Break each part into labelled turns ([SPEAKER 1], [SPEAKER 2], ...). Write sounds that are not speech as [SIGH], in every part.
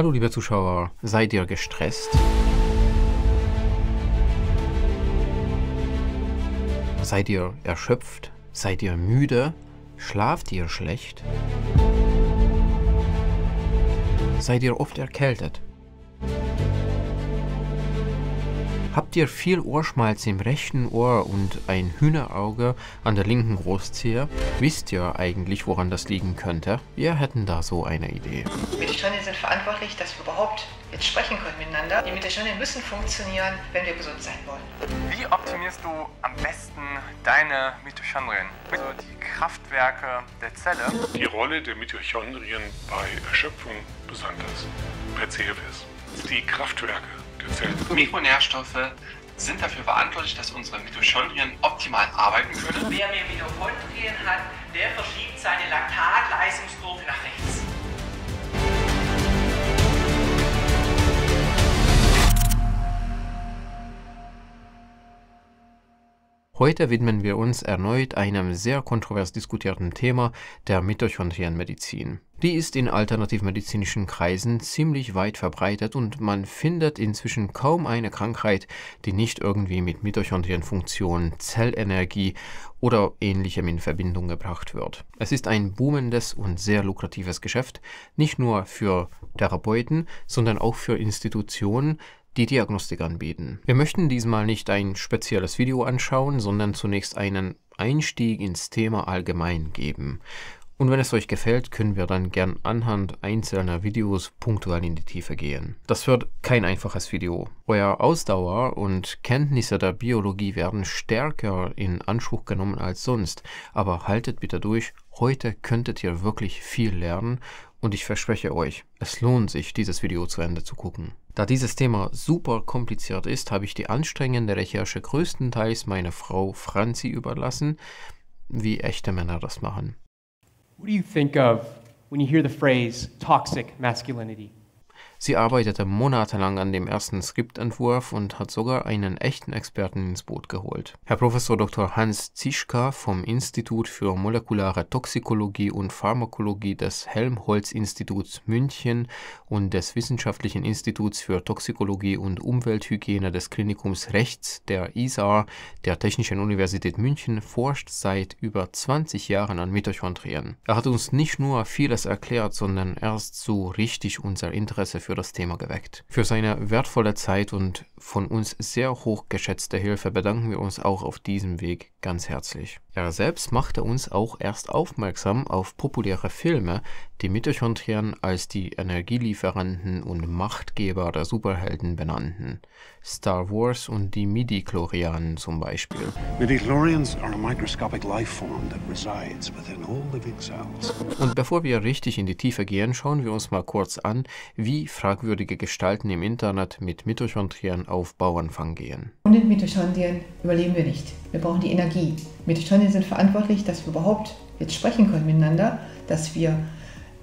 [SPEAKER 1] Hallo liebe Zuschauer, seid ihr gestresst? Seid ihr erschöpft? Seid ihr müde? Schlaft ihr schlecht? Seid ihr oft erkältet? Habt ihr viel Ohrschmalz im rechten Ohr und ein Hühnerauge an der linken Großzehe? Wisst ihr eigentlich, woran das liegen könnte? Wir hätten da so eine Idee. Wir die
[SPEAKER 2] Störenden sind verantwortlich, dass wir überhaupt jetzt sprechen können miteinander. Die Mitochondrien müssen funktionieren, wenn wir gesund sein wollen.
[SPEAKER 1] Wie optimierst du
[SPEAKER 2] am besten deine Mitochondrien? Also die Kraftwerke der Zelle? Die Rolle der Mitochondrien bei Erschöpfung besonders bei CFS. Die Kraftwerke Gefällt Mikronährstoffe sind dafür verantwortlich, dass unsere Mitochondrien optimal arbeiten können. Wer mehr Mitochondrien hat, der verschiebt seine Laktatleistungskurve nach rechts.
[SPEAKER 1] Heute widmen wir uns erneut einem sehr kontrovers diskutierten Thema, der Mitochondrienmedizin. Die ist in alternativmedizinischen Kreisen ziemlich weit verbreitet und man findet inzwischen kaum eine Krankheit, die nicht irgendwie mit Mitochondrienfunktion, Zellenergie oder ähnlichem in Verbindung gebracht wird. Es ist ein boomendes und sehr lukratives Geschäft, nicht nur für Therapeuten, sondern auch für Institutionen, die Diagnostik anbieten. Wir möchten diesmal nicht ein spezielles Video anschauen, sondern zunächst einen Einstieg ins Thema allgemein geben. Und wenn es euch gefällt, können wir dann gern anhand einzelner Videos punktuell in die Tiefe gehen. Das wird kein einfaches Video. Euer Ausdauer und Kenntnisse der Biologie werden stärker in Anspruch genommen als sonst. Aber haltet bitte durch, heute könntet ihr wirklich viel lernen und ich verspreche euch, es lohnt sich, dieses Video zu Ende zu gucken. Da dieses Thema super kompliziert ist, habe ich die anstrengende Recherche größtenteils meiner Frau Franzi überlassen, wie echte Männer das machen.
[SPEAKER 2] What do you think of when you hear the phrase toxic masculinity?
[SPEAKER 1] Sie arbeitete monatelang an dem ersten Skriptentwurf und hat sogar einen echten Experten ins Boot geholt. Herr Professor Dr. Hans Zischka vom Institut für molekulare Toxikologie und Pharmakologie des Helmholtz-Instituts München und des Wissenschaftlichen Instituts für Toxikologie und Umwelthygiene des Klinikums Rechts der ISAR der Technischen Universität München forscht seit über 20 Jahren an Mitochondrien. Er hat uns nicht nur vieles erklärt, sondern erst so richtig unser Interesse für für das Thema geweckt, für seine wertvolle Zeit und von uns sehr hoch geschätzte Hilfe bedanken wir uns auch auf diesem Weg ganz herzlich. Er selbst machte uns auch erst aufmerksam auf populäre Filme, die Mitochondrien als die Energielieferanten und Machtgeber der Superhelden benannten. Star Wars und die Midichlorianen zum Beispiel.
[SPEAKER 2] Midichlorians are a microscopic life form that resides within all living cells. Und
[SPEAKER 1] bevor wir richtig in die Tiefe gehen, schauen wir uns mal kurz an, wie fragwürdige Gestalten im Internet mit Mitochondrien auf Bauernfang gehen. Ohne
[SPEAKER 2] Mitochondrien überleben wir nicht. Wir brauchen die Energie. Mitochondrien sind verantwortlich, dass wir überhaupt jetzt sprechen können miteinander, dass wir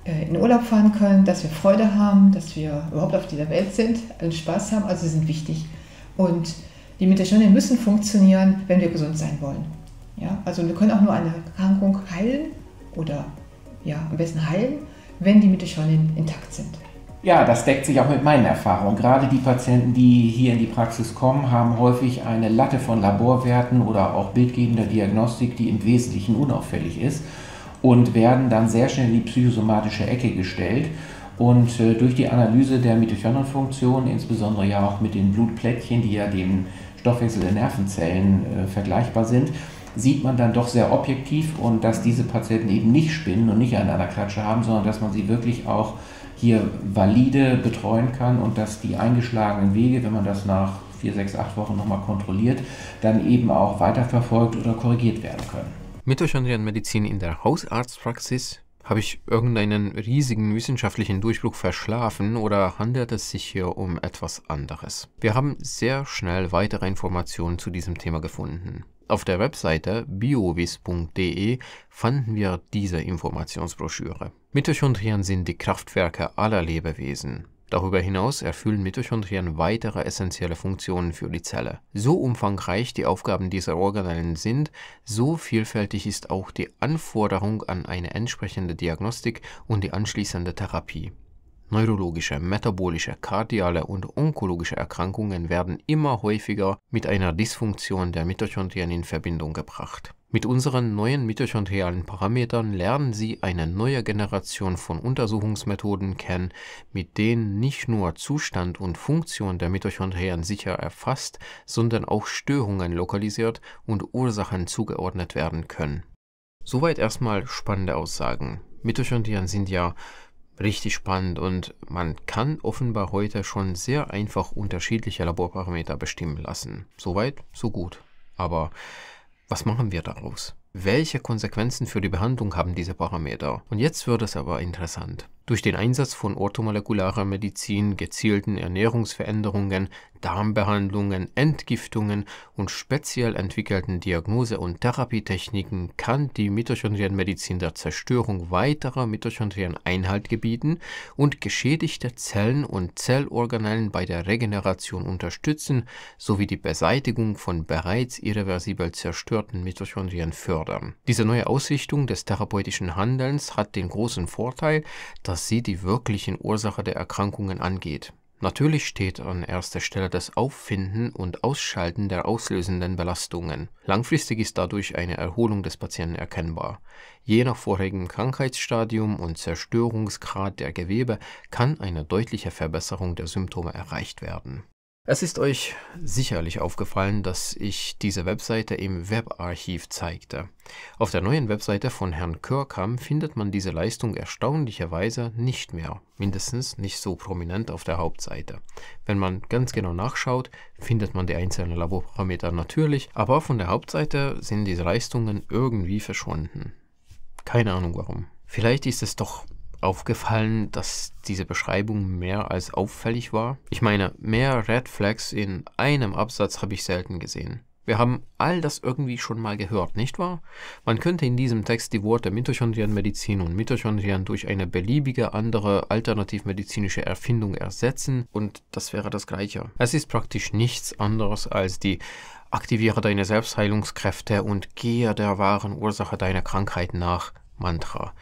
[SPEAKER 2] äh, in Urlaub fahren können, dass wir Freude haben, dass wir überhaupt auf dieser Welt sind, allen Spaß haben, also sie sind wichtig. Und die Mitochondrien müssen funktionieren, wenn wir gesund sein wollen. Ja? Also wir können auch nur eine Erkrankung heilen oder ja, am besten heilen, wenn die Mitochondrien intakt sind.
[SPEAKER 1] Ja, das deckt sich auch mit meinen Erfahrungen. Gerade die Patienten, die hier in die Praxis kommen, haben häufig eine Latte von Laborwerten oder auch bildgebender Diagnostik, die im Wesentlichen unauffällig ist und werden dann sehr schnell in die psychosomatische Ecke gestellt. Und äh, durch die Analyse der Mitochondrienfunktion, insbesondere ja auch mit den Blutplättchen, die ja dem Stoffwechsel der Nervenzellen äh, vergleichbar sind, sieht man dann doch sehr objektiv und dass diese Patienten eben nicht spinnen und nicht an einer Klatsche haben, sondern dass man sie wirklich auch hier valide betreuen kann und dass die eingeschlagenen Wege, wenn man das nach vier, sechs, acht Wochen nochmal kontrolliert, dann eben auch weiterverfolgt oder korrigiert werden können. Mitochondrienmedizin in der Hausarztpraxis habe ich irgendeinen riesigen wissenschaftlichen Durchbruch verschlafen oder handelt es sich hier um etwas anderes? Wir haben sehr schnell weitere Informationen zu diesem Thema gefunden. Auf der Webseite biovis.de fanden wir diese Informationsbroschüre. Mitochondrien sind die Kraftwerke aller Lebewesen. Darüber hinaus erfüllen Mitochondrien weitere essentielle Funktionen für die Zelle. So umfangreich die Aufgaben dieser Organellen sind, so vielfältig ist auch die Anforderung an eine entsprechende Diagnostik und die anschließende Therapie. Neurologische, metabolische, kardiale und onkologische Erkrankungen werden immer häufiger mit einer Dysfunktion der Mitochondrien in Verbindung gebracht. Mit unseren neuen mitochondrialen Parametern lernen Sie eine neue Generation von Untersuchungsmethoden kennen, mit denen nicht nur Zustand und Funktion der Mitochondrien sicher erfasst, sondern auch Störungen lokalisiert und Ursachen zugeordnet werden können. Soweit erstmal spannende Aussagen. Mitochondrien sind ja Richtig spannend und man kann offenbar heute schon sehr einfach unterschiedliche Laborparameter bestimmen lassen. Soweit, so gut. Aber was machen wir daraus? Welche Konsequenzen für die Behandlung haben diese Parameter? Und jetzt wird es aber interessant. Durch den Einsatz von orthomolekularer Medizin, gezielten Ernährungsveränderungen, Darmbehandlungen, Entgiftungen und speziell entwickelten Diagnose- und Therapietechniken kann die Mitochondrienmedizin der Zerstörung weiterer Mitochondrien Einhalt gebieten und geschädigte Zellen und Zellorganellen bei der Regeneration unterstützen sowie die Beseitigung von bereits irreversibel zerstörten Mitochondrien fördern. Diese neue Ausrichtung des therapeutischen Handelns hat den großen Vorteil, dass was sie die wirklichen Ursache der Erkrankungen angeht. Natürlich steht an erster Stelle das Auffinden und Ausschalten der auslösenden Belastungen. Langfristig ist dadurch eine Erholung des Patienten erkennbar. Je nach vorherigem Krankheitsstadium und Zerstörungsgrad der Gewebe kann eine deutliche Verbesserung der Symptome erreicht werden es ist euch sicherlich aufgefallen, dass ich diese Webseite im Webarchiv zeigte. Auf der neuen Webseite von Herrn Körkam findet man diese Leistung erstaunlicherweise nicht mehr, mindestens nicht so prominent auf der Hauptseite. Wenn man ganz genau nachschaut, findet man die einzelnen Laborparameter natürlich, aber von der Hauptseite sind diese Leistungen irgendwie verschwunden. Keine Ahnung warum. Vielleicht ist es doch aufgefallen, dass diese Beschreibung mehr als auffällig war? Ich meine, mehr Red Flags in einem Absatz habe ich selten gesehen. Wir haben all das irgendwie schon mal gehört, nicht wahr? Man könnte in diesem Text die Worte Mitochondrienmedizin und Mitochondrien durch eine beliebige andere alternativmedizinische Erfindung ersetzen und das wäre das Gleiche. Es ist praktisch nichts anderes als die Aktiviere deine Selbstheilungskräfte und gehe der wahren Ursache deiner Krankheit nach Mantra.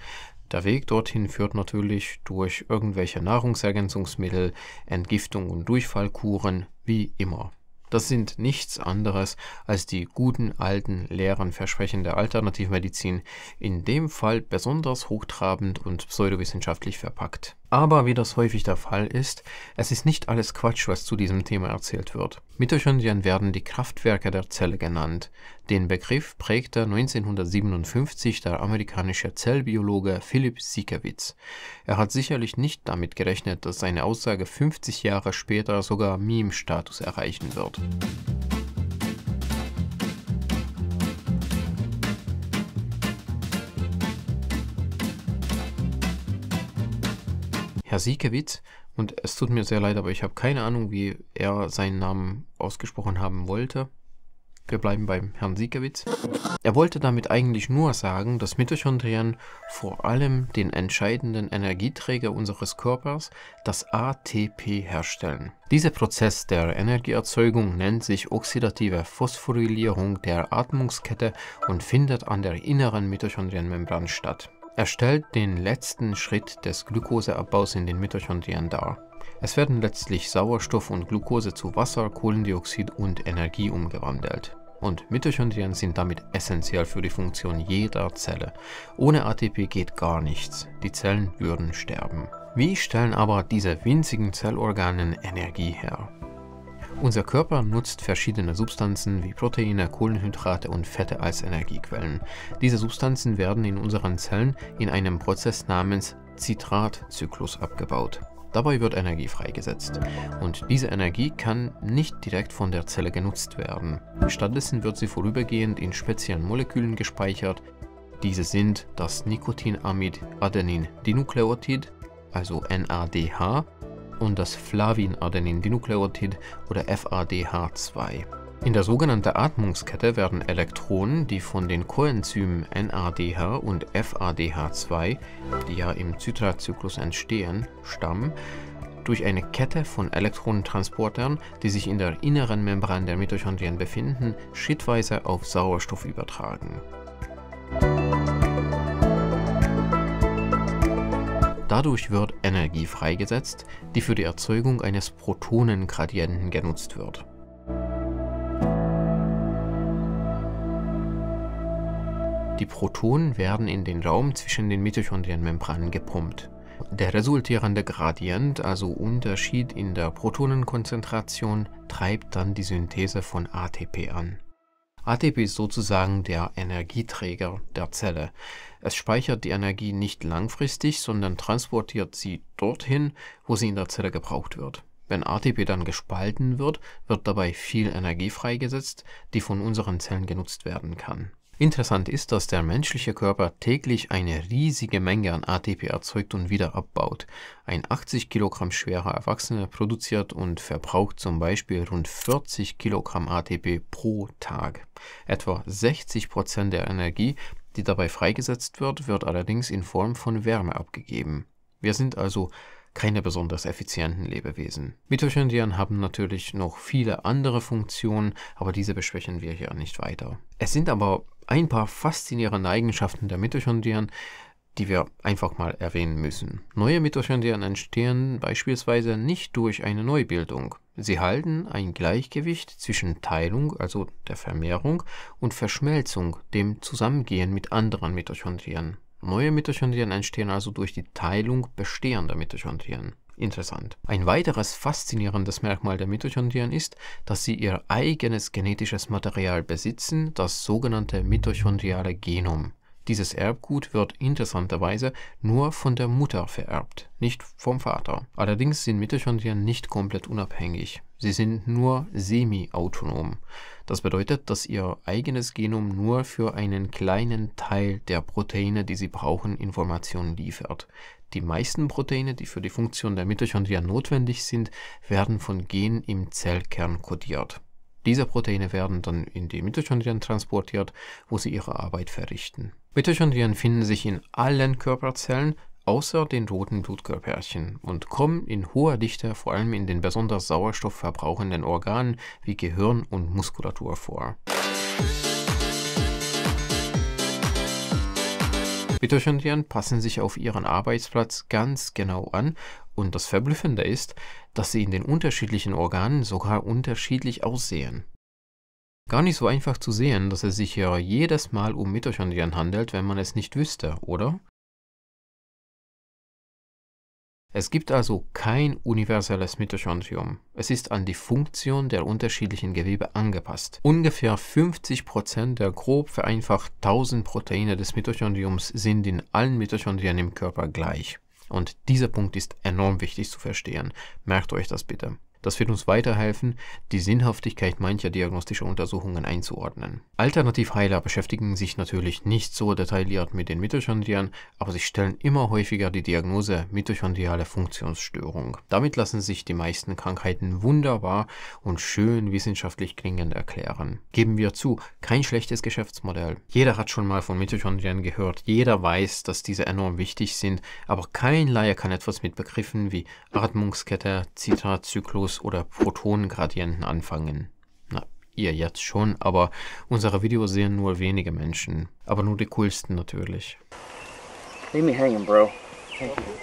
[SPEAKER 1] Der Weg dorthin führt natürlich durch irgendwelche Nahrungsergänzungsmittel, Entgiftung und Durchfallkuren, wie immer. Das sind nichts anderes als die guten alten leeren Versprechen der Alternativmedizin, in dem Fall besonders hochtrabend und pseudowissenschaftlich verpackt. Aber wie das häufig der Fall ist, es ist nicht alles Quatsch, was zu diesem Thema erzählt wird. Mitochondrien werden die Kraftwerke der Zelle genannt. Den Begriff prägte 1957 der amerikanische Zellbiologe Philipp Sikewitz. Er hat sicherlich nicht damit gerechnet, dass seine Aussage 50 Jahre später sogar Meme-Status erreichen wird. Herr Siekewitz. Und es tut mir sehr leid, aber ich habe keine Ahnung, wie er seinen Namen ausgesprochen haben wollte. Wir bleiben beim Herrn Siekewitz. Er wollte damit eigentlich nur sagen, dass Mitochondrien vor allem den entscheidenden Energieträger unseres Körpers, das ATP, herstellen. Dieser Prozess der Energieerzeugung nennt sich oxidative Phosphorylierung der Atmungskette und findet an der inneren Mitochondrienmembran statt. Er stellt den letzten Schritt des Glukoseabbaus in den Mitochondrien dar. Es werden letztlich Sauerstoff und Glucose zu Wasser, Kohlendioxid und Energie umgewandelt. Und Mitochondrien sind damit essentiell für die Funktion jeder Zelle. Ohne ATP geht gar nichts. Die Zellen würden sterben. Wie stellen aber diese winzigen Zellorganen Energie her? Unser Körper nutzt verschiedene Substanzen wie Proteine, Kohlenhydrate und Fette als Energiequellen. Diese Substanzen werden in unseren Zellen in einem Prozess namens Zitratzyklus abgebaut. Dabei wird Energie freigesetzt und diese Energie kann nicht direkt von der Zelle genutzt werden. Stattdessen wird sie vorübergehend in speziellen Molekülen gespeichert. Diese sind das Nikotinamid Adenin Dinukleotid, also NADH, und das flavin adenin dinukleotid oder FADH2. In der sogenannten Atmungskette werden Elektronen, die von den Coenzymen NADH und FADH2, die ja im Zytrazyklus entstehen, stammen, durch eine Kette von Elektronentransportern, die sich in der inneren Membran der Mitochondrien befinden, schrittweise auf Sauerstoff übertragen. Dadurch wird Energie freigesetzt, die für die Erzeugung eines Protonengradienten genutzt wird. Die Protonen werden in den Raum zwischen den Mitochondrienmembranen gepumpt. Der resultierende Gradient, also Unterschied in der Protonenkonzentration, treibt dann die Synthese von ATP an. ATP ist sozusagen der Energieträger der Zelle. Es speichert die Energie nicht langfristig, sondern transportiert sie dorthin, wo sie in der Zelle gebraucht wird. Wenn ATP dann gespalten wird, wird dabei viel Energie freigesetzt, die von unseren Zellen genutzt werden kann. Interessant ist, dass der menschliche Körper täglich eine riesige Menge an ATP erzeugt und wieder abbaut. Ein 80 Kilogramm schwerer Erwachsener produziert und verbraucht zum Beispiel rund 40 Kilogramm ATP pro Tag. Etwa 60 Prozent der Energie, die dabei freigesetzt wird, wird allerdings in Form von Wärme abgegeben. Wir sind also keine besonders effizienten Lebewesen. Mitochondrien haben natürlich noch viele andere Funktionen, aber diese besprechen wir hier nicht weiter. Es sind aber ein paar faszinierende Eigenschaften der Mitochondrien, die wir einfach mal erwähnen müssen. Neue Mitochondrien entstehen beispielsweise nicht durch eine Neubildung. Sie halten ein Gleichgewicht zwischen Teilung, also der Vermehrung, und Verschmelzung, dem Zusammengehen mit anderen Mitochondrien. Neue Mitochondrien entstehen also durch die Teilung bestehender Mitochondrien. Interessant. Ein weiteres faszinierendes Merkmal der Mitochondrien ist, dass sie ihr eigenes genetisches Material besitzen, das sogenannte mitochondriale Genom. Dieses Erbgut wird interessanterweise nur von der Mutter vererbt, nicht vom Vater. Allerdings sind Mitochondrien nicht komplett unabhängig. Sie sind nur semi-autonom. Das bedeutet, dass ihr eigenes Genom nur für einen kleinen Teil der Proteine, die sie brauchen, Informationen liefert. Die meisten Proteine, die für die Funktion der Mitochondrien notwendig sind, werden von Genen im Zellkern kodiert. Diese Proteine werden dann in die Mitochondrien transportiert, wo sie ihre Arbeit verrichten. Mitochondrien finden sich in allen Körperzellen, außer den roten Blutkörperchen und kommen in hoher Dichte vor allem in den besonders sauerstoffverbrauchenden Organen wie Gehirn und Muskulatur vor. Mitochondrien passen sich auf ihren Arbeitsplatz ganz genau an und das Verblüffende ist, dass sie in den unterschiedlichen Organen sogar unterschiedlich aussehen. Gar nicht so einfach zu sehen, dass es sich ja jedes Mal um Mitochondrien handelt, wenn man es nicht wüsste, oder? Es gibt also kein universelles Mitochondrium. Es ist an die Funktion der unterschiedlichen Gewebe angepasst. Ungefähr 50% der grob vereinfacht 1000 Proteine des Mitochondriums sind in allen Mitochondrien im Körper gleich. Und dieser Punkt ist enorm wichtig zu verstehen. Merkt euch das bitte. Das wird uns weiterhelfen, die Sinnhaftigkeit mancher diagnostischer Untersuchungen einzuordnen. Alternativheiler beschäftigen sich natürlich nicht so detailliert mit den Mitochondrien, aber sie stellen immer häufiger die Diagnose mitochondriale Funktionsstörung. Damit lassen sich die meisten Krankheiten wunderbar und schön wissenschaftlich klingend erklären. Geben wir zu, kein schlechtes Geschäftsmodell. Jeder hat schon mal von Mitochondrien gehört, jeder weiß, dass diese enorm wichtig sind, aber kein Laie kann etwas mit Begriffen wie Atmungskette, Zitratzyklus, Minus- oder Protonengradienten anfangen. Na, ihr jetzt schon, aber unsere Videos sehen nur wenige Menschen. Aber nur die coolsten natürlich.
[SPEAKER 2] Leave me hanging, bro. Thank you.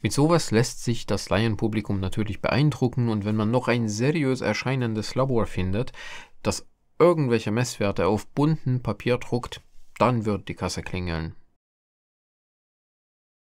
[SPEAKER 1] Mit sowas lässt sich das Laienpublikum natürlich beeindrucken und wenn man noch ein seriös erscheinendes Labor findet, das irgendwelche Messwerte auf bunten Papier druckt, dann wird die Kasse klingeln.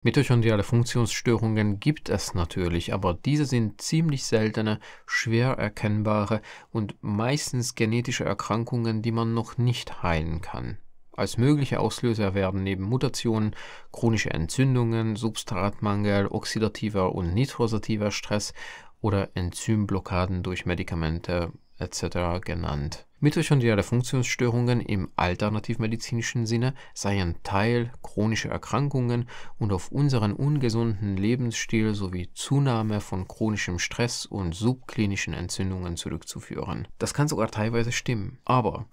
[SPEAKER 1] Mitochondriale Funktionsstörungen gibt es natürlich, aber diese sind ziemlich seltene, schwer erkennbare und meistens genetische Erkrankungen, die man noch nicht heilen kann. Als mögliche Auslöser werden neben Mutationen chronische Entzündungen, Substratmangel, oxidativer und nitrosativer Stress oder Enzymblockaden durch Medikamente etc. genannt. Mitochondriale Funktionsstörungen im alternativmedizinischen Sinne seien Teil chronischer Erkrankungen und auf unseren ungesunden Lebensstil sowie Zunahme von chronischem Stress und subklinischen Entzündungen zurückzuführen. Das kann sogar teilweise stimmen, aber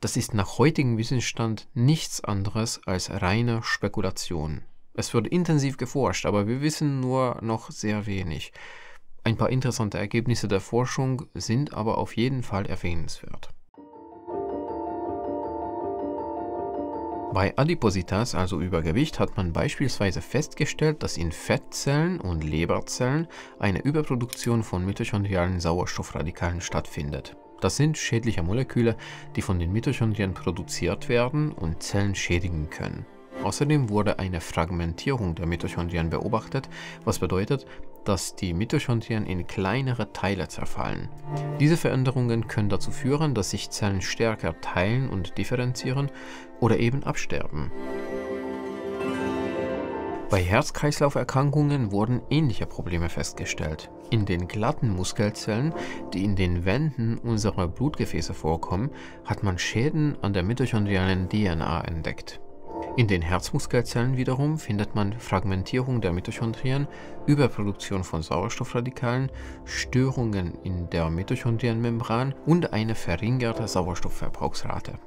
[SPEAKER 1] das ist nach heutigem Wissensstand nichts anderes als reine Spekulation. Es wird intensiv geforscht, aber wir wissen nur noch sehr wenig. Ein paar interessante Ergebnisse der Forschung sind aber auf jeden Fall erwähnenswert. Bei Adipositas, also Übergewicht, hat man beispielsweise festgestellt, dass in Fettzellen und Leberzellen eine Überproduktion von mitochondrialen Sauerstoffradikalen stattfindet. Das sind schädliche Moleküle, die von den Mitochondrien produziert werden und Zellen schädigen können. Außerdem wurde eine Fragmentierung der Mitochondrien beobachtet, was bedeutet, dass die Mitochondrien in kleinere Teile zerfallen. Diese Veränderungen können dazu führen, dass sich Zellen stärker teilen und differenzieren oder eben absterben. Bei Herz-Kreislauf-Erkrankungen wurden ähnliche Probleme festgestellt. In den glatten Muskelzellen, die in den Wänden unserer Blutgefäße vorkommen, hat man Schäden an der mitochondrialen DNA entdeckt. In den Herzmuskelzellen wiederum findet man Fragmentierung der Mitochondrien, Überproduktion von Sauerstoffradikalen, Störungen in der Mitochondrienmembran und eine verringerte Sauerstoffverbrauchsrate.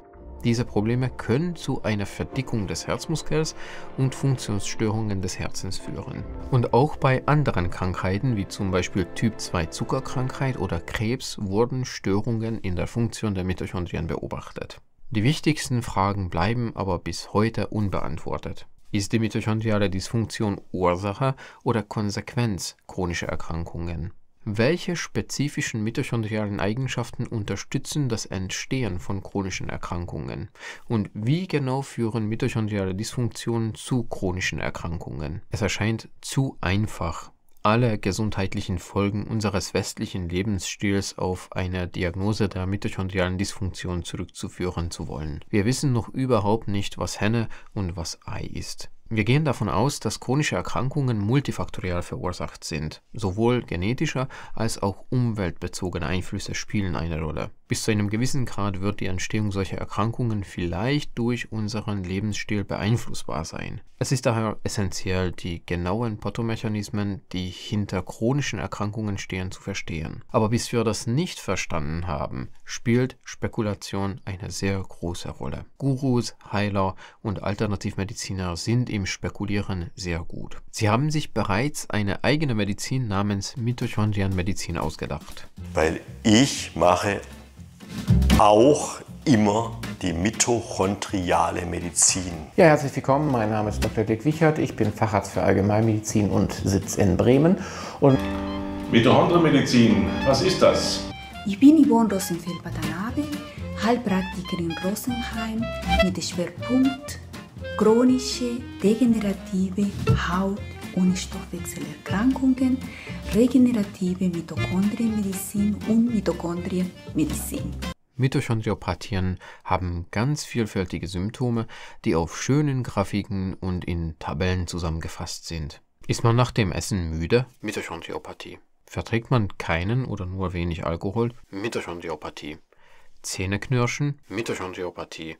[SPEAKER 1] Diese Probleme können zu einer Verdickung des Herzmuskels und Funktionsstörungen des Herzens führen. Und auch bei anderen Krankheiten wie zum Beispiel Typ 2 Zuckerkrankheit oder Krebs wurden Störungen in der Funktion der Mitochondrien beobachtet. Die wichtigsten Fragen bleiben aber bis heute unbeantwortet. Ist die mitochondriale Dysfunktion Ursache oder Konsequenz chronischer Erkrankungen? Welche spezifischen mitochondrialen Eigenschaften unterstützen das Entstehen von chronischen Erkrankungen? Und wie genau führen mitochondriale Dysfunktionen zu chronischen Erkrankungen? Es erscheint zu einfach alle gesundheitlichen Folgen unseres westlichen Lebensstils auf eine Diagnose der mitochondrialen Dysfunktion zurückzuführen zu wollen. Wir wissen noch überhaupt nicht, was Henne und was Ei ist. Wir gehen davon aus, dass chronische Erkrankungen multifaktorial verursacht sind. Sowohl genetische als auch umweltbezogene Einflüsse spielen eine Rolle. Bis zu einem gewissen Grad wird die Entstehung solcher Erkrankungen vielleicht durch unseren Lebensstil beeinflussbar sein. Es ist daher essentiell, die genauen Pathomechanismen, die hinter chronischen Erkrankungen stehen, zu verstehen. Aber bis wir das nicht verstanden haben, spielt Spekulation eine sehr große Rolle. Gurus, Heiler und Alternativmediziner sind im dem Spekulieren sehr gut. Sie haben sich bereits eine eigene Medizin namens Mitochondrienmedizin ausgedacht. Weil ich mache auch immer die mitochondriale Medizin. Ja, herzlich willkommen. Mein Name ist Dr. Dirk Wichert. Ich bin Facharzt für Allgemeinmedizin und sitze in Bremen. Und
[SPEAKER 2] Mitochondrienmedizin, was ist das?
[SPEAKER 1] Ich bin Yvonne Rosenfeld-Batanabe, Heilpraktikerin Rosenheim mit dem Schwerpunkt chronische degenerative Haut- und Stoffwechselerkrankungen, regenerative Mitochondrienmedizin und Mitochondrienmedizin. Mitochondriopathien haben ganz vielfältige Symptome, die auf schönen Grafiken und in Tabellen zusammengefasst sind. Ist man nach dem Essen müde? Mitochondriopathie. Verträgt man keinen oder nur wenig Alkohol? Mitochondriopathie. Zähneknirschen, Mitochondriopathie.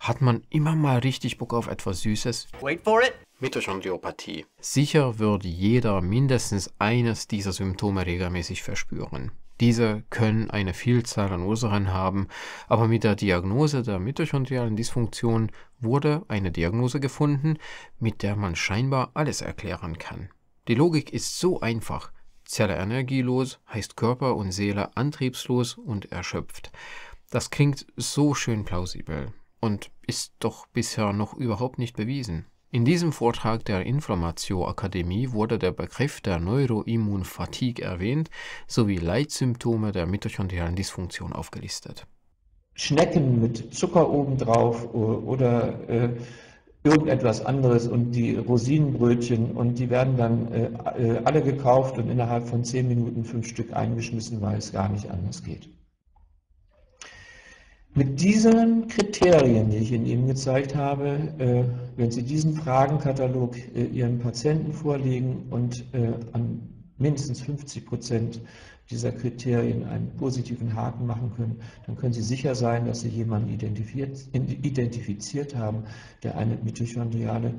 [SPEAKER 1] Hat man immer mal richtig Bock auf etwas Süßes? Wait for it! Mitochondriopathie. Sicher wird jeder mindestens eines dieser Symptome regelmäßig verspüren. Diese können eine Vielzahl an Ursachen haben, aber mit der Diagnose der mitochondrialen Dysfunktion wurde eine Diagnose gefunden, mit der man scheinbar alles erklären kann. Die Logik ist so einfach. Zelle energielos heißt Körper und Seele antriebslos und erschöpft. Das klingt so schön plausibel und ist doch bisher noch überhaupt nicht bewiesen. In diesem Vortrag der Inflammatio-Akademie wurde der Begriff der Neuroimmunfatigue erwähnt sowie Leitsymptome der mitochondrialen Dysfunktion aufgelistet.
[SPEAKER 2] Schnecken mit Zucker obendrauf oder äh, irgendetwas anderes und die Rosinenbrötchen und die werden dann äh, äh, alle gekauft und innerhalb von zehn Minuten fünf Stück eingeschmissen, weil es gar nicht anders geht. Mit diesen Kriterien, die ich in Ihnen gezeigt habe, äh, wenn Sie diesen Fragenkatalog äh, Ihren Patienten vorlegen und äh, an mindestens 50 Prozent dieser Kriterien einen positiven Haken machen können, dann können Sie sicher sein, dass Sie jemanden identifiziert haben, der eine mitochondriale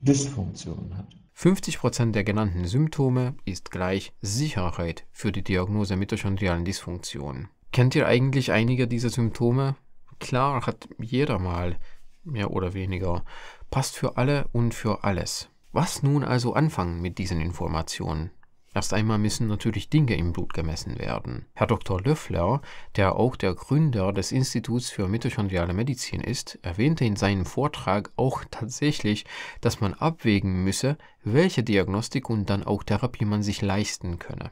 [SPEAKER 1] Dysfunktion hat. 50% Prozent der genannten Symptome ist gleich Sicherheit für die Diagnose mitochondrialen Dysfunktion. Kennt ihr eigentlich einige dieser Symptome? Klar, hat jeder mal, mehr oder weniger. Passt für alle und für alles. Was nun also anfangen mit diesen Informationen? Erst einmal müssen natürlich Dinge im Blut gemessen werden. Herr Dr. Löffler, der auch der Gründer des Instituts für mitochondriale Medizin ist, erwähnte in seinem Vortrag auch tatsächlich, dass man abwägen müsse, welche Diagnostik und dann auch Therapie man sich leisten könne.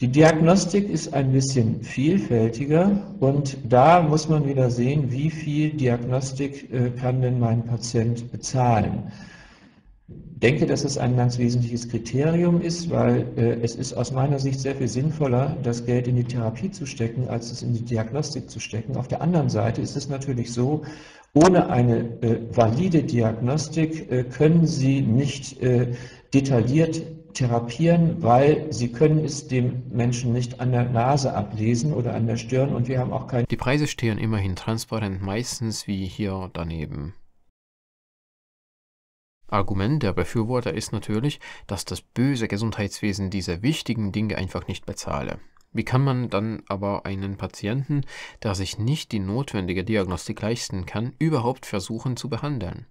[SPEAKER 2] Die Diagnostik ist ein bisschen vielfältiger und da muss man wieder sehen, wie viel Diagnostik äh, kann denn mein Patient bezahlen. Ich denke, dass es ein ganz wesentliches Kriterium ist, weil äh, es ist aus meiner Sicht sehr viel sinnvoller, das Geld in die Therapie zu stecken, als es in die Diagnostik zu stecken. Auf der anderen Seite ist es natürlich so, ohne eine äh, valide Diagnostik können Sie nicht detailliert therapieren, weil sie können es dem Menschen nicht an der Nase ablesen oder an der Stirn und wir haben auch
[SPEAKER 1] kein... Die Preise stehen immerhin transparent, meistens wie hier daneben. Argument der Befürworter ist natürlich, dass das böse Gesundheitswesen diese wichtigen Dinge einfach nicht bezahle. Wie kann man dann aber einen Patienten, der sich nicht die notwendige Diagnostik leisten kann, überhaupt versuchen zu behandeln?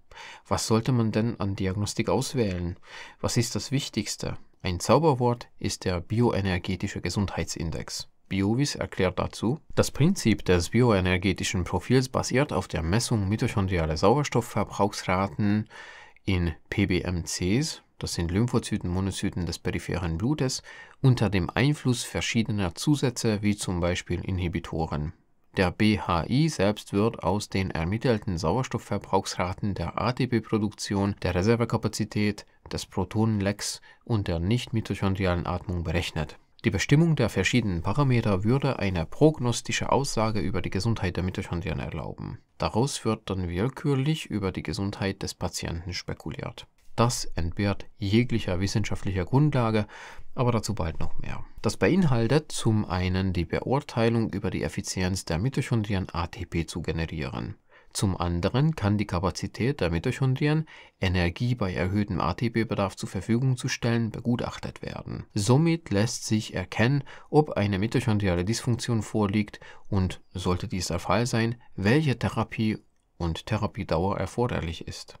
[SPEAKER 1] Was sollte man denn an Diagnostik auswählen? Was ist das Wichtigste? Ein Zauberwort ist der bioenergetische Gesundheitsindex. Biovis erklärt dazu, das Prinzip des bioenergetischen Profils basiert auf der Messung mitochondrialer Sauerstoffverbrauchsraten in PBMCs, das sind Lymphozyten, Monozyten des peripheren Blutes, unter dem Einfluss verschiedener Zusätze wie zum Beispiel Inhibitoren. Der BHI selbst wird aus den ermittelten Sauerstoffverbrauchsraten der ATP-Produktion, der Reservekapazität, des Protonenlecks und der nicht-mitochondrialen Atmung berechnet. Die Bestimmung der verschiedenen Parameter würde eine prognostische Aussage über die Gesundheit der Mitochondrien erlauben. Daraus wird dann willkürlich über die Gesundheit des Patienten spekuliert. Das entbehrt jeglicher wissenschaftlicher Grundlage, aber dazu bald noch mehr. Das beinhaltet zum einen die Beurteilung über die Effizienz der Mitochondrien ATP zu generieren. Zum anderen kann die Kapazität der Mitochondrien, Energie bei erhöhtem ATP-Bedarf zur Verfügung zu stellen, begutachtet werden. Somit lässt sich erkennen, ob eine mitochondriale Dysfunktion vorliegt und, sollte dies der Fall sein, welche Therapie und Therapiedauer erforderlich ist.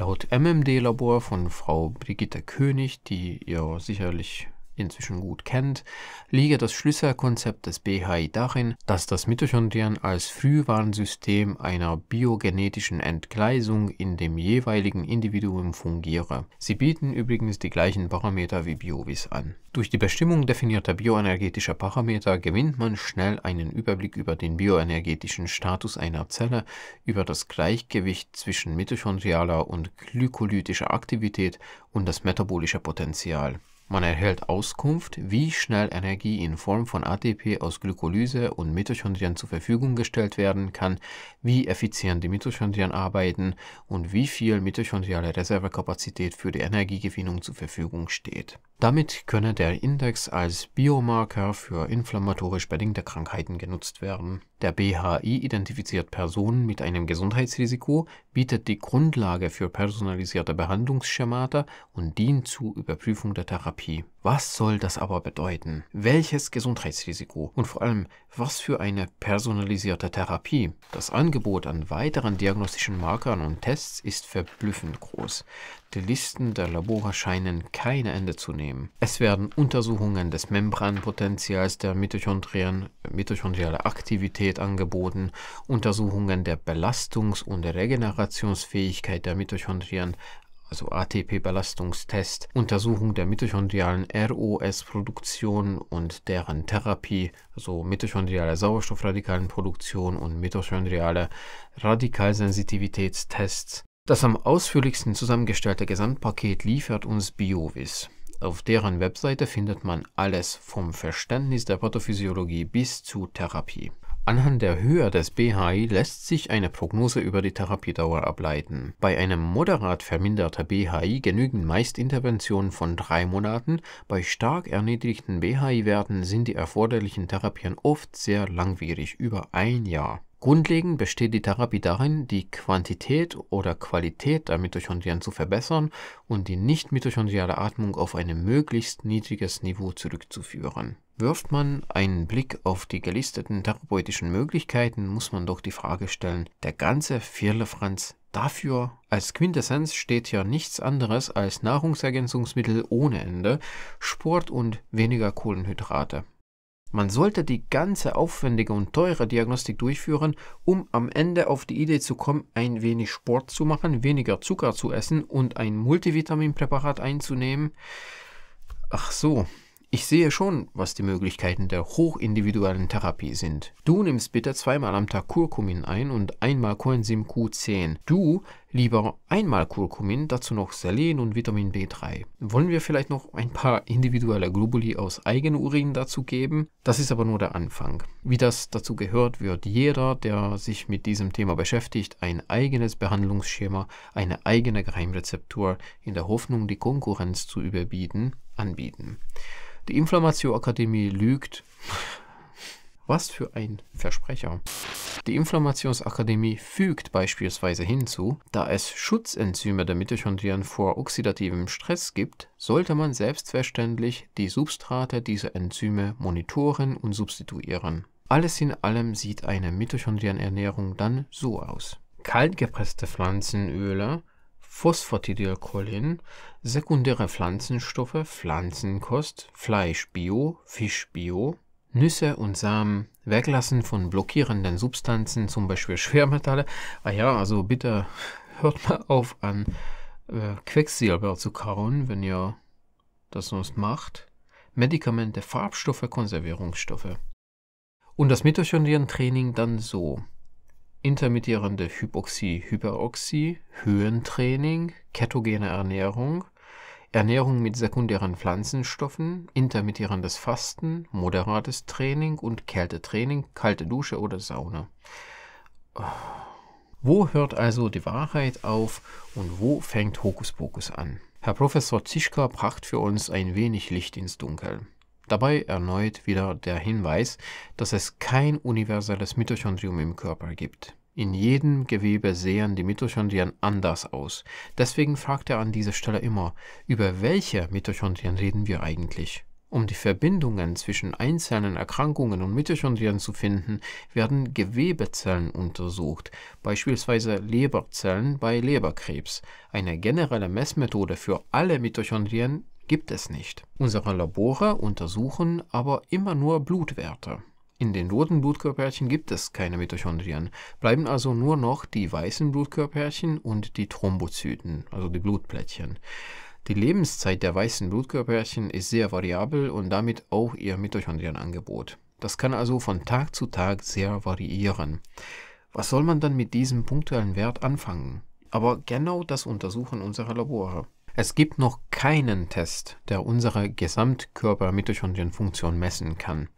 [SPEAKER 1] Laut MMD-Labor von Frau Brigitte König, die ihr sicherlich inzwischen gut kennt, liege das Schlüsselkonzept des BHI darin, dass das Mitochondrien als Frühwarnsystem einer biogenetischen Entgleisung in dem jeweiligen Individuum fungiere. Sie bieten übrigens die gleichen Parameter wie Biovis an. Durch die Bestimmung definierter bioenergetischer Parameter gewinnt man schnell einen Überblick über den bioenergetischen Status einer Zelle, über das Gleichgewicht zwischen mitochondrialer und glykolytischer Aktivität und das metabolische Potenzial. Man erhält Auskunft, wie schnell Energie in Form von ATP aus Glykolyse und Mitochondrien zur Verfügung gestellt werden kann, wie effizient die Mitochondrien arbeiten und wie viel mitochondriale Reservekapazität für die Energiegewinnung zur Verfügung steht. Damit könne der Index als Biomarker für inflammatorisch bedingte Krankheiten genutzt werden. Der BHI identifiziert Personen mit einem Gesundheitsrisiko, bietet die Grundlage für personalisierte Behandlungsschemata und dient zur Überprüfung der Therapie. Was soll das aber bedeuten? Welches Gesundheitsrisiko? Und vor allem, was für eine personalisierte Therapie? Das Angebot an weiteren diagnostischen Markern und Tests ist verblüffend groß. Die Listen der Labore scheinen kein Ende zu nehmen. Es werden Untersuchungen des Membranpotenzials der Mitochondrien, mitochondriale Aktivität angeboten, Untersuchungen der Belastungs- und Regenerationsfähigkeit der Mitochondrien, also ATP-Belastungstest, Untersuchung der mitochondrialen ROS-Produktion und deren Therapie, also mitochondriale Sauerstoffradikalenproduktion und mitochondriale Radikalsensitivitätstests, das am ausführlichsten zusammengestellte Gesamtpaket liefert uns Biovis. Auf deren Webseite findet man alles vom Verständnis der Pathophysiologie bis zur Therapie. Anhand der Höhe des BHI lässt sich eine Prognose über die Therapiedauer ableiten. Bei einem moderat verminderten BHI genügen meist Interventionen von drei Monaten, bei stark erniedrigten BHI-Werten sind die erforderlichen Therapien oft sehr langwierig, über ein Jahr. Grundlegend besteht die Therapie darin, die Quantität oder Qualität der Mitochondrien zu verbessern und die nicht-mitochondriale Atmung auf ein möglichst niedriges Niveau zurückzuführen. Wirft man einen Blick auf die gelisteten therapeutischen Möglichkeiten, muss man doch die Frage stellen, der ganze Firlefanz dafür als Quintessenz steht ja nichts anderes als Nahrungsergänzungsmittel ohne Ende, Sport und weniger Kohlenhydrate. Man sollte die ganze aufwendige und teure Diagnostik durchführen, um am Ende auf die Idee zu kommen, ein wenig Sport zu machen, weniger Zucker zu essen und ein Multivitaminpräparat einzunehmen. Ach so, ich sehe schon, was die Möglichkeiten der hochindividuellen Therapie sind. Du nimmst bitte zweimal am Tag Kurkumin ein und einmal Coenzym Q10. Du lieber einmal Kurkumin, dazu noch Selen und Vitamin B3. Wollen wir vielleicht noch ein paar individuelle Globuli aus Eigenurin dazu geben? Das ist aber nur der Anfang. Wie das dazu gehört, wird jeder, der sich mit diesem Thema beschäftigt, ein eigenes Behandlungsschema, eine eigene Geheimrezeptur in der Hoffnung, die Konkurrenz zu überbieten anbieten. Die Inflammationsakademie lügt. Was für ein Versprecher. Die Inflammationsakademie fügt beispielsweise hinzu, da es Schutzenzyme der Mitochondrien vor oxidativem Stress gibt, sollte man selbstverständlich die Substrate dieser Enzyme monitoren und substituieren. Alles in allem sieht eine Mitochondrienernährung dann so aus. Kaltgepresste Pflanzenöle Phosphatidylcholin, sekundäre Pflanzenstoffe, Pflanzenkost, Fleisch bio, Fisch bio, Nüsse und Samen, Weglassen von blockierenden Substanzen, zum Beispiel [LAUGHS] Schwermetalle. Ah ja, also bitte [LAUGHS] hört mal auf an äh, Quecksilber zu kauen, wenn ihr das sonst macht. Medikamente, Farbstoffe, Konservierungsstoffe. Und das Mitochondrientraining dann so intermittierende Hypoxie, Hyperoxie, Höhentraining, ketogene Ernährung, Ernährung mit sekundären Pflanzenstoffen, intermittierendes Fasten, moderates Training und Kältetraining, kalte Dusche oder Sauna. Wo hört also die Wahrheit auf und wo fängt Hokuspokus an? Herr Professor Zischka bracht für uns ein wenig Licht ins Dunkel. Dabei erneut wieder der Hinweis, dass es kein universelles Mitochondrium im Körper gibt. In jedem Gewebe sehen die Mitochondrien anders aus. Deswegen fragt er an dieser Stelle immer, über welche Mitochondrien reden wir eigentlich? Um die Verbindungen zwischen einzelnen Erkrankungen und Mitochondrien zu finden, werden Gewebezellen untersucht, beispielsweise Leberzellen bei Leberkrebs. Eine generelle Messmethode für alle Mitochondrien gibt es nicht. Unsere Labore untersuchen aber immer nur Blutwerte. In den roten Blutkörperchen gibt es keine Mitochondrien, bleiben also nur noch die weißen Blutkörperchen und die Thrombozyten, also die Blutplättchen. Die Lebenszeit der weißen Blutkörperchen ist sehr variabel und damit auch ihr Mitochondrienangebot. Das kann also von Tag zu Tag sehr variieren. Was soll man dann mit diesem punktuellen Wert anfangen? Aber genau das untersuchen unsere Labore. Es gibt noch keinen Test, der unsere gesamtkörper Gesamtkörpermitochondrienfunktion messen kann.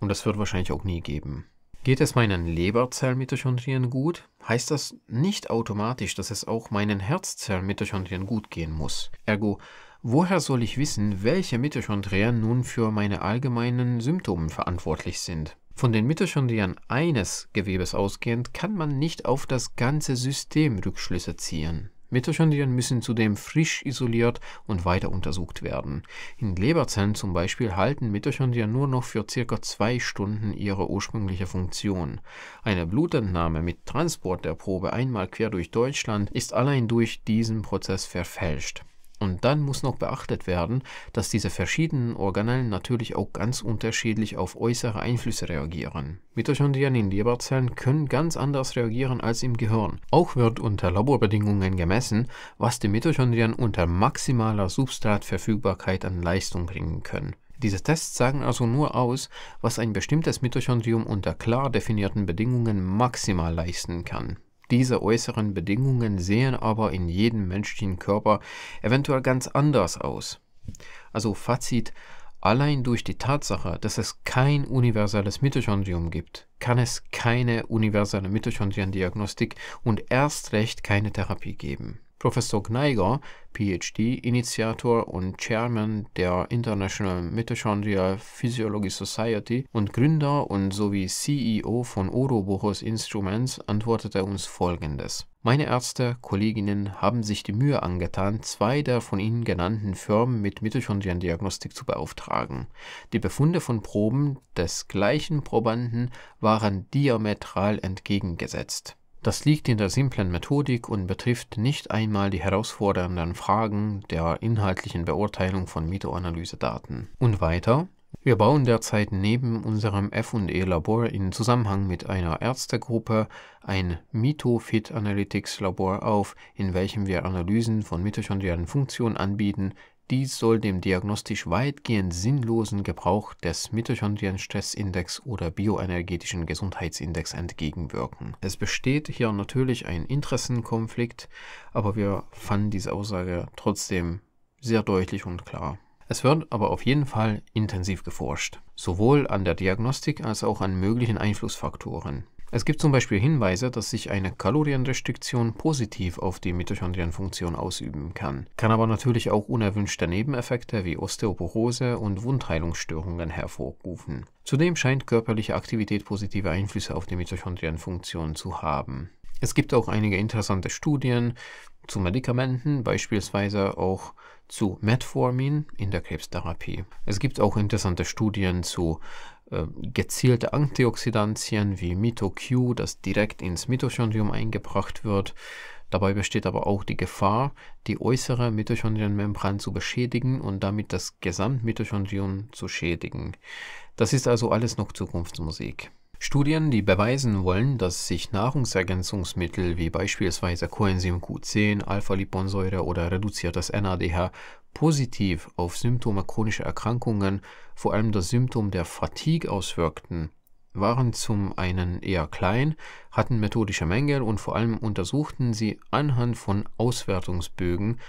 [SPEAKER 1] Und das wird wahrscheinlich auch nie geben. Geht es meinen Leberzellmitochondrien gut, heißt das nicht automatisch, dass es auch meinen Herzzellmitochondrien gut gehen muss. Ergo, woher soll ich wissen, welche Mitochondrien nun für meine allgemeinen Symptome verantwortlich sind? Von den Mitochondrien eines Gewebes ausgehend kann man nicht auf das ganze System Rückschlüsse ziehen. Mitochondrien müssen zudem frisch isoliert und weiter untersucht werden. In Leberzellen zum Beispiel halten Mitochondrien nur noch für circa zwei Stunden ihre ursprüngliche Funktion. Eine Blutentnahme mit Transport der Probe einmal quer durch Deutschland ist allein durch diesen Prozess verfälscht. Und dann muss noch beachtet werden, dass diese verschiedenen Organellen natürlich auch ganz unterschiedlich auf äußere Einflüsse reagieren. Mitochondrien in Leberzellen können ganz anders reagieren als im Gehirn. Auch wird unter Laborbedingungen gemessen, was die Mitochondrien unter maximaler Substratverfügbarkeit an Leistung bringen können. Diese Tests sagen also nur aus, was ein bestimmtes Mitochondrium unter klar definierten Bedingungen maximal leisten kann. Diese äußeren Bedingungen sehen aber in jedem menschlichen Körper eventuell ganz anders aus. Also Fazit, allein durch die Tatsache, dass es kein universelles Mitochondrium gibt, kann es keine universelle Mitochondriendiagnostik und erst recht keine Therapie geben. Professor Gneiger, PhD, Initiator und Chairman der International Mitochondrial Physiology Society und Gründer und sowie CEO von Ouroboros Instruments, antwortete uns folgendes. Meine Ärzte, Kolleginnen haben sich die Mühe angetan, zwei der von Ihnen genannten Firmen mit Mitochondriendiagnostik zu beauftragen. Die Befunde von Proben des gleichen Probanden waren diametral entgegengesetzt. Das liegt in der simplen Methodik und betrifft nicht einmal die herausfordernden Fragen der inhaltlichen Beurteilung von Meta-Analyse-Daten. Und weiter, wir bauen derzeit neben unserem FE-Labor in Zusammenhang mit einer Ärztegruppe ein MitoFit Analytics Labor auf, in welchem wir Analysen von mitochondrialen Funktionen anbieten, dies soll dem diagnostisch weitgehend sinnlosen Gebrauch des Mitochondrien-Stressindex oder bioenergetischen Gesundheitsindex entgegenwirken. Es besteht hier natürlich ein Interessenkonflikt, aber wir fanden diese Aussage trotzdem sehr deutlich und klar. Es wird aber auf jeden Fall intensiv geforscht, sowohl an der Diagnostik als auch an möglichen Einflussfaktoren. Es gibt zum Beispiel Hinweise, dass sich eine Kalorienrestriktion positiv auf die Mitochondrienfunktion ausüben kann, kann aber natürlich auch unerwünschte Nebeneffekte wie Osteoporose und Wundheilungsstörungen hervorrufen. Zudem scheint körperliche Aktivität positive Einflüsse auf die Mitochondrienfunktion zu haben. Es gibt auch einige interessante Studien zu Medikamenten, beispielsweise auch zu Metformin in der Krebstherapie. Es gibt auch interessante Studien zu ähm, gezielte Antioxidantien wie MitoQ, das direkt ins Mitochondrium eingebracht wird. Dabei besteht aber auch die Gefahr, die äußere Mitochondrienmembran zu beschädigen und damit das Gesamtmitochondrium zu schädigen. Das ist also alles noch Zukunftsmusik. Studien, die beweisen wollen, dass sich Nahrungsergänzungsmittel wie beispielsweise Coenzym Q10, Alpha-Liponsäure oder reduziertes NADH positiv auf Symptome chronischer Erkrankungen, vor allem das Symptom der Fatigue auswirkten, waren zum einen eher klein, hatten methodische Mängel und vor allem untersuchten sie anhand von Auswertungsbögen,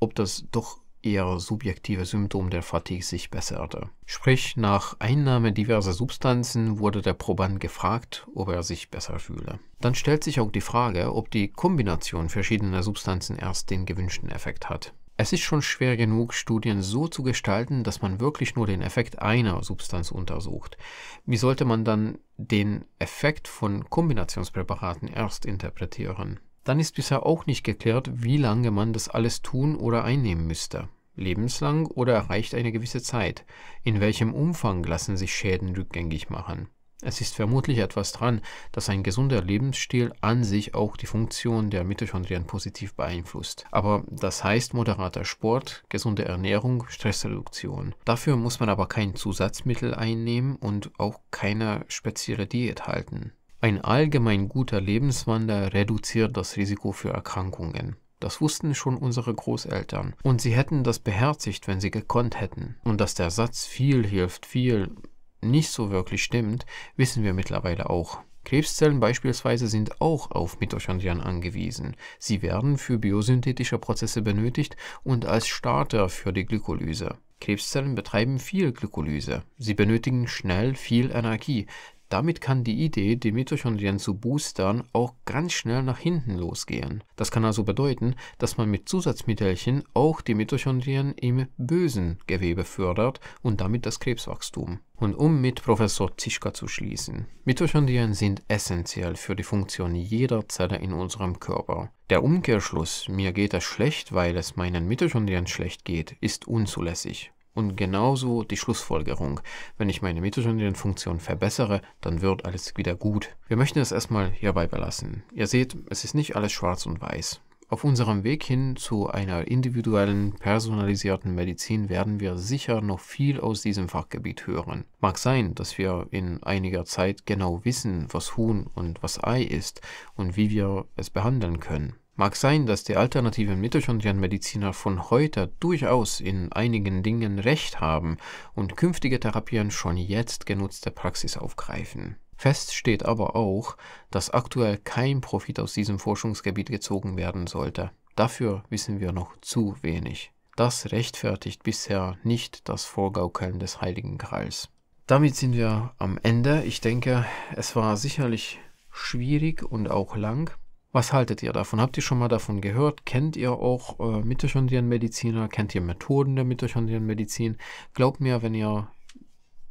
[SPEAKER 1] ob das doch ihr subjektives Symptom der Fatigue sich besserte. Sprich, nach Einnahme diverser Substanzen wurde der Proband gefragt, ob er sich besser fühle. Dann stellt sich auch die Frage, ob die Kombination verschiedener Substanzen erst den gewünschten Effekt hat. Es ist schon schwer genug, Studien so zu gestalten, dass man wirklich nur den Effekt einer Substanz untersucht. Wie sollte man dann den Effekt von Kombinationspräparaten erst interpretieren? Dann ist bisher auch nicht geklärt, wie lange man das alles tun oder einnehmen müsste. Lebenslang oder erreicht eine gewisse Zeit. In welchem Umfang lassen sich Schäden rückgängig machen? Es ist vermutlich etwas dran, dass ein gesunder Lebensstil an sich auch die Funktion der Mitochondrien positiv beeinflusst. Aber das heißt moderater Sport, gesunde Ernährung, Stressreduktion. Dafür muss man aber kein Zusatzmittel einnehmen und auch keine spezielle Diät halten. Ein allgemein guter Lebenswandel reduziert das Risiko für Erkrankungen. Das wussten schon unsere Großeltern. Und sie hätten das beherzigt, wenn sie gekonnt hätten. Und dass der Satz viel hilft viel nicht so wirklich stimmt, wissen wir mittlerweile auch. Krebszellen beispielsweise sind auch auf Mitochondrien angewiesen. Sie werden für biosynthetische Prozesse benötigt und als Starter für die Glykolyse. Krebszellen betreiben viel Glykolyse. Sie benötigen schnell viel Energie, damit kann die Idee, die Mitochondrien zu boostern, auch ganz schnell nach hinten losgehen. Das kann also bedeuten, dass man mit Zusatzmittelchen auch die Mitochondrien im bösen Gewebe fördert und damit das Krebswachstum. Und um mit Professor Zischka zu schließen. Mitochondrien sind essentiell für die Funktion jeder Zelle in unserem Körper. Der Umkehrschluss, mir geht es schlecht, weil es meinen Mitochondrien schlecht geht, ist unzulässig. Und genauso die Schlussfolgerung. Wenn ich meine Mitochondrienfunktion verbessere, dann wird alles wieder gut. Wir möchten es erstmal hierbei belassen. Ihr seht, es ist nicht alles schwarz und weiß. Auf unserem Weg hin zu einer individuellen, personalisierten Medizin werden wir sicher noch viel aus diesem Fachgebiet hören. Mag sein, dass wir in einiger Zeit genau wissen, was Huhn und was Ei ist und wie wir es behandeln können. Mag sein, dass die alternativen Mitochondrienmediziner von heute durchaus in einigen Dingen recht haben und künftige Therapien schon jetzt genutzte Praxis aufgreifen. Fest steht aber auch, dass aktuell kein Profit aus diesem Forschungsgebiet gezogen werden sollte. Dafür wissen wir noch zu wenig. Das rechtfertigt bisher nicht das Vorgaukeln des Heiligen Grals. Damit sind wir am Ende. Ich denke, es war sicherlich schwierig und auch lang. Was haltet ihr davon? Habt ihr schon mal davon gehört? Kennt ihr auch äh, Mitochondrienmediziner? Kennt ihr Methoden der Mitochondrienmedizin? Glaubt mir, wenn ihr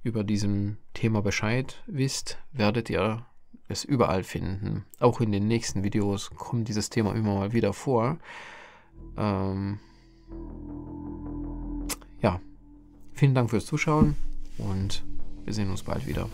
[SPEAKER 1] über diesem Thema Bescheid wisst, werdet ihr es überall finden. Auch in den nächsten Videos kommt dieses Thema immer mal wieder vor. Ähm ja, vielen Dank fürs Zuschauen und wir sehen uns bald wieder.